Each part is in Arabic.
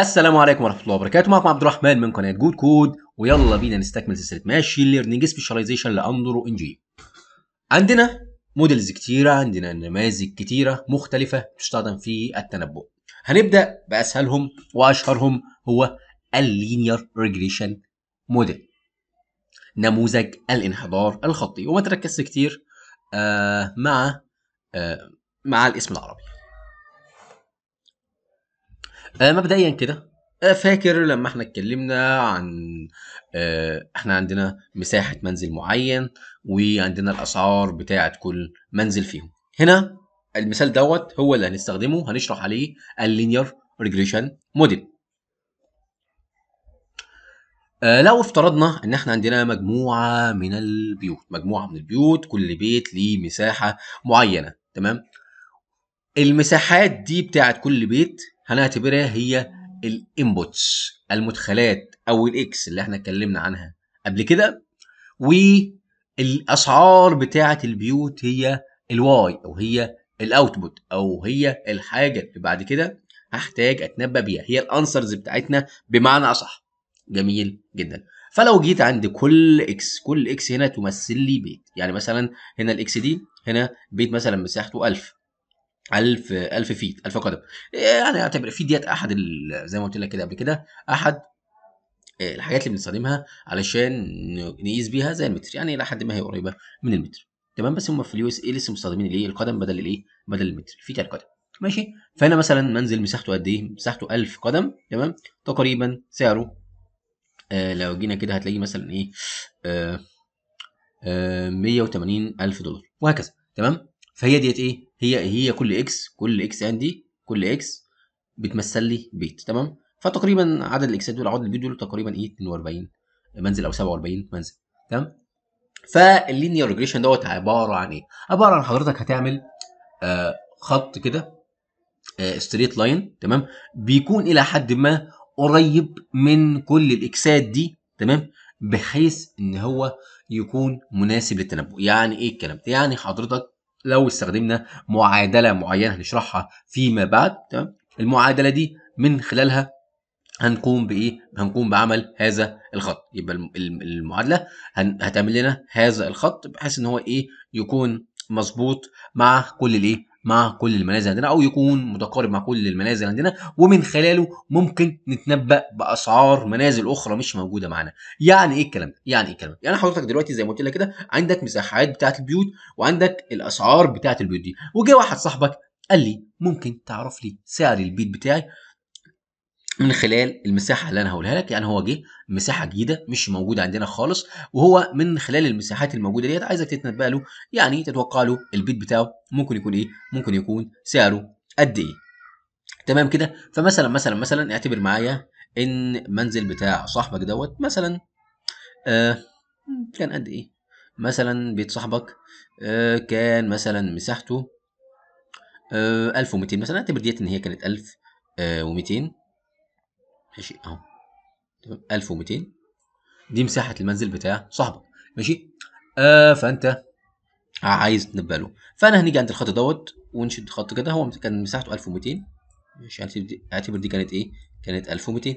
السلام عليكم ورحمه الله وبركاته معكم عبد الرحمن من قناه جود كود ويلا بينا نستكمل سلسله ماشين ليرنينج سبيشاليزيشن لاندرو انجي جي عندنا موديلز كتيره عندنا نماذج كتيره مختلفه تستخدم في التنبؤ هنبدا باسهلهم واشهرهم هو اللينير ريجريشن موديل نموذج الانحدار الخطي وما تركزش كتير آه، مع آه، مع الاسم العربي آه، مبدئيا كده آه، فاكر لما احنا اتكلمنا عن آه، احنا عندنا مساحة منزل معين وعندنا الاسعار بتاعة كل منزل فيهم هنا المثال دوت هو اللي هنستخدمه هنشرح عليه اللينير ريجريشن موديل لو افترضنا ان احنا عندنا مجموعه من البيوت مجموعه من البيوت كل بيت ليه مساحه معينه تمام المساحات دي بتاعت كل بيت هنعتبرها هي الانبوتس المدخلات او الاكس اللي احنا اتكلمنا عنها قبل كده والاسعار بتاعه البيوت هي الواي او هي الاوتبوت او هي الحاجه اللي بعد كده هحتاج اتنبا بيها هي الانسرز بتاعتنا بمعنى اصح جميل جدا فلو جيت عند كل اكس كل اكس هنا تمثل لي بيت يعني مثلا هنا الاكس دي هنا بيت مثلا مساحته 1000 1000 1000 فيت 1000 قدم يعني اعتبر في ديت احد زي ما قلت لك كده قبل كده احد إيه، الحاجات اللي بنستخدمها علشان نقيس بيها زي المتر يعني الى حد ما هي قريبه من المتر تمام بس هم في اليو اس اي لسه مستخدمين الايه القدم بدل الايه بدل المتر فيت على القدم ماشي فهنا مثلا منزل مساحته قد ايه مساحته 1000 قدم تمام تقريبا سعره آه لو جينا كده هتلاقيه مثلا ايه آه آه 180 الف دولار وهكذا تمام فهي ديت ايه هي هي كل اكس كل اكس عندي كل اكس بتمثل لي بيت تمام فتقريبا عدد الاكسات دول عدد البيت دول تقريبا ايه 42 منزل او 47 منزل تمام فاللينير ريجريشن دوت عباره عن ايه؟ عباره عن حضرتك هتعمل آه خط كده آه ستريت لاين تمام بيكون الى حد ما قريب من كل الاكسات دي تمام بحيث ان هو يكون مناسب للتنبؤ يعني ايه الكلام ده يعني حضرتك لو استخدمنا معادله معينه هنشرحها فيما بعد تمام المعادله دي من خلالها هنقوم بايه هنقوم بعمل هذا الخط يبقى المعادله هتعمل لنا هذا الخط بحيث ان هو ايه يكون مظبوط مع كل الايه مع كل المنازل عندنا او يكون متقارب مع كل المنازل عندنا ومن خلاله ممكن نتنبأ باسعار منازل اخرى مش موجوده معانا يعني ايه الكلام ده يعني ايه الكلام ده يعني حضرتك دلوقتي زي ما قلت لك كده عندك مساحات بتاعه البيوت وعندك الاسعار بتاعه البيوت دي وجه واحد صاحبك قال لي ممكن تعرف لي سعر البيت بتاعي من خلال المساحه اللي انا هقولها لك يعني هو جه مساحه جديده مش موجوده عندنا خالص وهو من خلال المساحات الموجوده ديت عايزك تتنبأ له يعني تتوقع له البيت بتاعه ممكن يكون ايه ممكن يكون سعره قد ايه تمام كده فمثلا مثلا مثلا اعتبر معايا ان منزل بتاع صاحبك دوت مثلا آه، كان قد ايه مثلا بيت صاحبك آه، كان مثلا مساحته 1200 آه، مثلا اعتبر ديت ان هي كانت 1200 ماشي اهو تمام 1200 دي مساحه المنزل بتاع صاحبك ماشي آه فانت عايز تنبأ له فانا هنيجي عند الخط دوت ونشد خط كده هو كان مساحته 1200 مش يعني اعتبر دي كانت ايه كانت 1200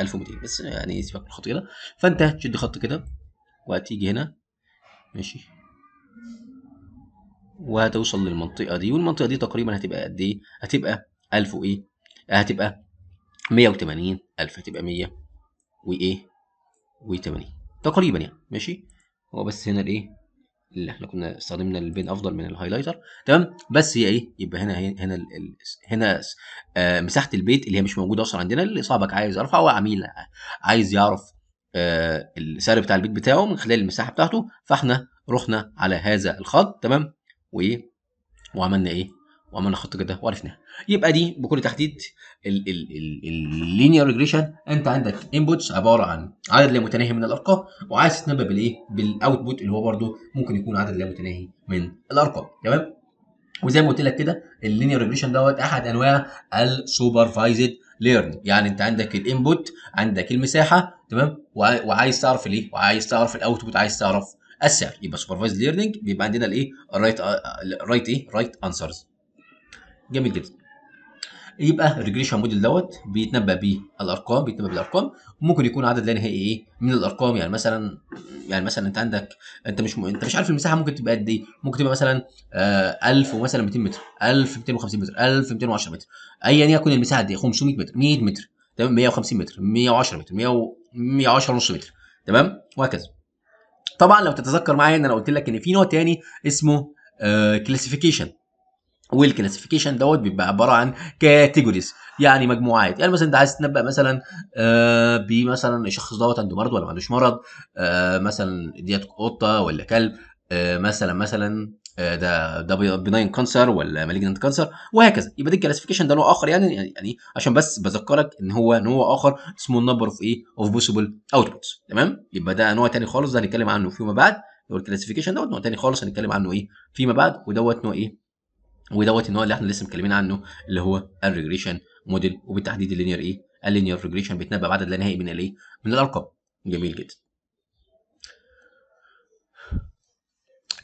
1200 بس يعني سيبك من الخط كده فانت تشد خط كده وهتيجي هنا ماشي وهتوصل للمنطقه دي والمنطقه دي تقريبا هتبقى قد ايه هتبقى 1000 وايه هتبقى 180 ألف هتبقى 100 وإيه و80 تقريبا يعني ماشي هو بس هنا الإيه اللي احنا كنا استخدمنا البين افضل من الهايلايتر تمام بس هي ايه يبقى هنا هنا الـ هنا آه مساحه البيت اللي هي مش موجوده اصلا عندنا اللي صاحبك عايز يعرفها او عميل عايز يعرف آه السعر بتاع البيت بتاعه من خلال المساحه بتاعته فاحنا رحنا على هذا الخط تمام وايه وعملنا ايه وعملنا خط كده وعرفناها يبقى دي بكل تحديد اللينير ريجريشن انت عندك انبوتس عباره عن عدد لا متناهي من الارقام وعايز تتنبأ بالايه بالاوتبوت اللي هو برده ممكن يكون عدد لا متناهي من الارقام تمام وزي ما قلت لك كده اللينير ريجريشن دوت احد انواع السوبرفايزد ليرنينج يعني انت عندك الانبوت عندك المساحه تمام وعايز تعرف الايه وعايز تعرف الاوتبوت عايز تعرف السعر يبقى سوبرفايزد ليرنينج بيبقى عندنا الايه الرايت رايت ايه رايت انسرز جميل جدا يبقى الريجريشن موديل دوت بيتنبأ بالارقام بيتنبأ بالارقام ممكن يكون عدد لا نهائي ايه من الارقام يعني مثلا يعني مثلا انت عندك انت مش م... انت مش عارف المساحه ممكن تبقى قد ايه ممكن تبقى مثلا آه 1000 ومثلا 200 متر 1250 متر 1210 متر ايا يعني يكن المساحه دي 500 متر 100 متر تمام 150 متر 110 متر 100 110 ونص متر تمام وهكذا طبعا لو تتذكر معايا ان انا قلت لك ان في نوع تاني اسمه كلاسيفيكيشن آه، والكلاسيفيكيشن دوت بيبقى عباره عن كاتيجوريز يعني مجموعات يعني مثلا انت عايز تنبأ مثلا آه، بمثلا الشخص دوت عنده مرض ولا ما عندوش مرض آه، مثلا ديت قطه ولا كلب آه، مثلا مثلا ده ده بناين كانسر ولا مالجنت كانسر وهكذا يبقى دي الكلاسيفيكيشن ده نوع اخر يعني يعني عشان بس بذكرك ان هو نوع اخر اسمه النمبر اوف ايه اوف بوسيبل اوتبوتس تمام يبقى ده نوع تاني خالص ده هنتكلم عنه فيما بعد والكلاسيفيكيشن الكلاسيفيكيشن دوت نوع تاني خالص هنتكلم عنه ايه فيما بعد ودوت نوع ايه ودوت النوع اللي احنا لسه متكلمين عنه اللي هو الريجريشن موديل وبالتحديد اللينير ايه اللينير ريجريشن بيتنبأ بعدد لا نهائي من الايه من الارقام جميل جدا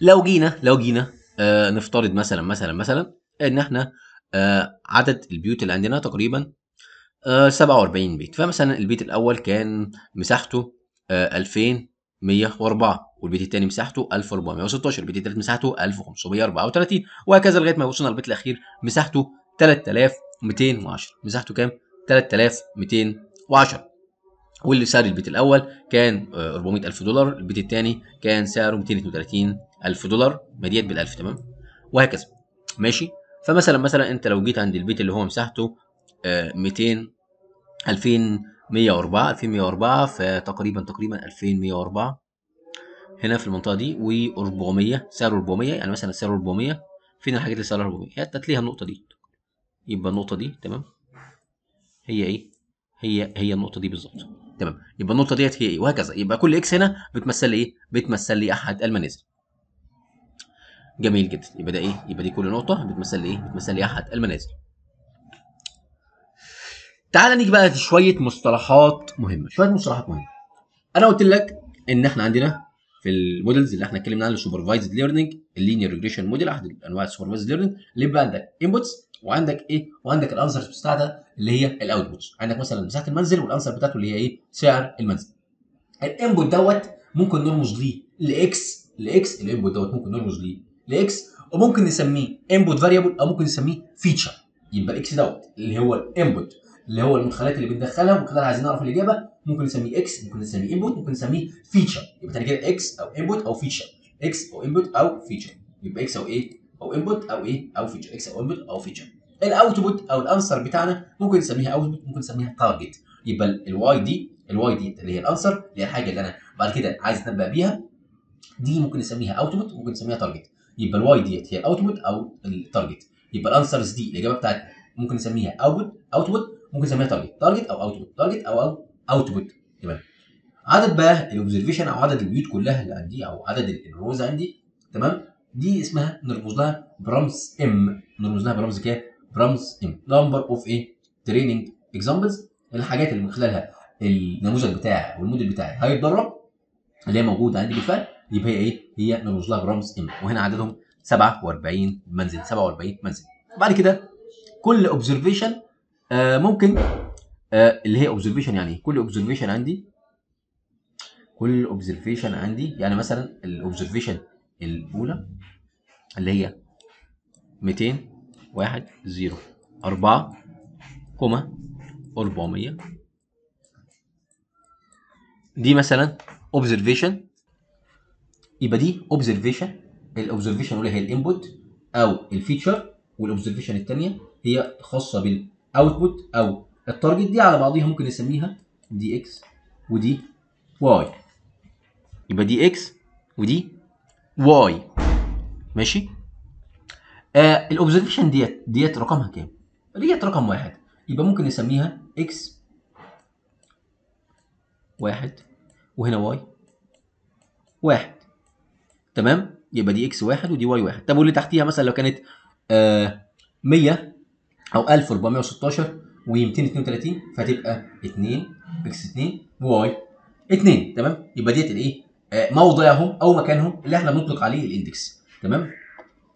لو جينا لو جينا آه نفترض مثلا مثلا مثلا ان احنا آه عدد البيوت اللي عندنا تقريبا آه 47 بيت فمثلا البيت الاول كان مساحته آه 2104 والبيت الثاني مساحته 1416 البيت الثالث مساحته 1534 وهكذا لغايه ما وصلنا للبيت الاخير مساحته 3210 مساحته كام 3210 واللي سعر البيت الاول كان 400 آه، الف دولار البيت الثاني كان سعره 232 الف دولار مديت بال1000 تمام وهكذا ماشي فمثلا مثلا انت لو جيت عند البيت اللي هو مساحته 200 2104 2104 فتقريبا تقريبا 2104 هنا في المنطقه دي و400 سعره 400 يعني مثلا سعره 400 فين الحاجات اللي سعرها 400 هات ليها النقطه دي يبقى النقطه دي تمام هي ايه هي هي النقطه دي بالظبط تمام يبقى النقطه ديت هي ايه وهكذا يبقى كل اكس هنا بتمثل لي ايه بتمثل لي احد المنازل جميل جدا يبقى ده ايه يبقى دي كل نقطه بتمثل لي ايه بتمثل لي احد المنازل تعال نيجي بقى لشويه مصطلحات مهمه شويه مصطلحات مهمه انا قلت لك ان احنا عندنا في المودلز اللي احنا اتكلمنا عنها السوبرفايزد ليرنينج اللينير ريجريشن موديل احد انواع السوبرفايزد ليرنينج اللي يبقى عندك انبوتس وعندك ايه وعندك الانسرز بتاعتها اللي هي الاوتبوتس عندك مثلا مساحه المنزل والانسر بتاعته اللي هي ايه سعر المنزل الانبوت دوت ممكن نرمز ليه لاكس لاكس الانبوت دوت ممكن نرمز ليه لاكس وممكن نسميه انبوت فاريبل او ممكن نسميه فيتشر يبقى الاكس دوت اللي هو الانبوت اللي هو المدخلات اللي بندخلها ومن خلالها عايزين نعرف الاجابه ممكن نسميه اكس ممكن نسميه انبوت ممكن نسميه فيتشر يبقى تاني كده اكس او انبوت او فيتشر اكس او انبوت او فيتشر يبقى اكس او ايه او انبوت او ايه او فيتشر اكس او انبوت او فيتشر الاوتبوت او الانسر بتاعنا ممكن نسميها اوتبوت ممكن نسميها تارجت يبقى الواي دي الواي دي اللي هي الانسر اللي هي الحاجه اللي انا بعد كده عايز اتنبأ بيها دي ممكن نسميها اوتبوت ممكن نسميها تارجت يبقى الواي ديت هي الاوتبوت او التارجت يبقى الانسرز دي الاجابه بتاعتنا ممكن نسميها اوتبوت اوتبوت ممكن نسميها تارجت تارجت او اوتبوت تارجت او اوتبوت تمام عدد بقى الاوبزرفيشن او عدد البيوت كلها اللي عندي او عدد الروز عندي تمام دي اسمها نرمز لها برمز ام نرمز لها برمز كام برمز ام نمبر اوف ايه تريننج اكزامبلز الحاجات اللي من خلالها النموذج بتاعي والموديل بتاعي هيتدرب اللي هي موجوده عندي بالفعل يبقى هي ايه هي نرمز لها برمز ام وهنا عددهم 47 منزل 47 منزل بعد كده كل اوبزرفيشن آه ممكن آه، اللي هي اوبزرفيشن يعني إيه؟ كل اوبزرفيشن عندي كل اوبزرفيشن عندي يعني مثلا الاوبزرفيشن الاولى اللي هي 200 1 0 4 كوما 400 دي مثلا اوبزرفيشن يبقى دي اوبزرفيشن الاوبزرفيشن الاولى هي الانبوت او الفيتشر والاوبزرفيشن الثانيه هي خاصه بالاوتبوت او التارجت دي على بعضيها ممكن نسميها دي اكس ودي واي يبقى دي اكس ودي واي ماشي آه الاوبزرفيشن ديت ديت رقمها كام ديت رقم واحد يبقى ممكن نسميها اكس واحد وهنا واي واحد تمام يبقى دي اكس واحد ودي واي واحد طب واللي تحتيها مثلا لو كانت آه 100 او 1416 و232 فتبقى 2 اكس 2 واي 2 تمام يبقى ديت الايه آه، موضعهم او مكانهم اللي احنا بنطلق عليه الاندكس تمام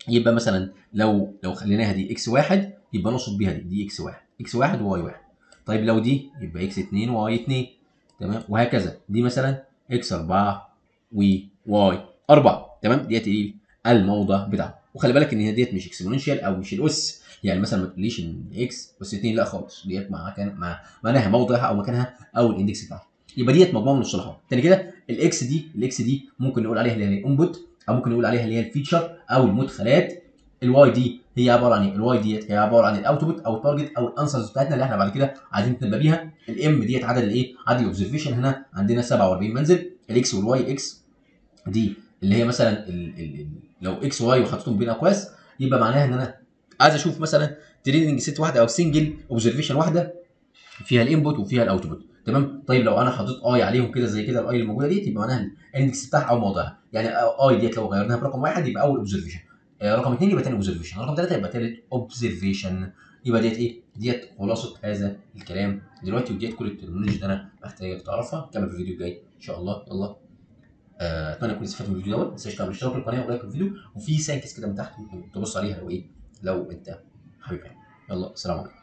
يبقى مثلا لو لو خليناها دي اكس 1 يبقى نقصد بيها دي دي اكس 1 اكس 1 واي 1 طيب لو دي يبقى اكس 2 واي 2 تمام وهكذا دي مثلا اكس 4 وواي 4 تمام ديت ايه الموضع بتاعها وخلي بالك ان هي ديت مش اكسبوننشال او مش الاس يعني مثلا ما تقوليش ان اكس اس 2 لا خالص ديت معناها معناها موضعها او مكانها او الاندكس بتاعها يبقى ديت مجموعه من الصلاحات تاني كده الاكس دي الاكس دي ممكن نقول عليها اللي هي الانبوت او ممكن نقول عليها اللي هي الفيتشر او المدخلات الواي دي هي عباره عن ايه؟ الواي ديت هي عباره عن الاوتبوت او التارجت او الانسرز بتاعتنا اللي احنا بعد كده عايزين نتنبأ بيها الام ديت عدد الايه؟ عدد الاوبزرفيشن هنا عندنا 47 منزل الاكس والواي اكس دي اللي هي مثلا ال ال لو اكس واي وحطيتهم بين اقواس يبقى معناها ان انا عايز اشوف مثلا تريننج سيت واحده او سنجل اوبزرفيشن واحده فيها الانبوت وفيها الاوتبوت تمام طيب لو انا حطيت اي عليهم كده زي كده الاي اللي موجوده ديت يبقى معناها الاندكس بتاعها او موضعها يعني اي ديت لو غيرناها برقم واحد يبقى اول اوبزرفيشن آه، رقم اثنين يبقى ثاني اوبزرفيشن رقم ثلاثه يبقى ثالث اوبزرفيشن يبقى ديت ايه ديت خلاصه هذا الكلام دلوقتي وديت كل التكنولوجي اللي انا محتاجك تعرفها كمل في الفيديو الجاي ان شاء الله يلا آه، اتمنى تكونوا استفدتوا من الفيديو دوت ما تنساش تعمل اشتراك القناه ولايك الفيديو وفي سايكس كده من تحت ممكن تبص عليها ايه لو انت حبيبها يعني. يلا سلام عليكم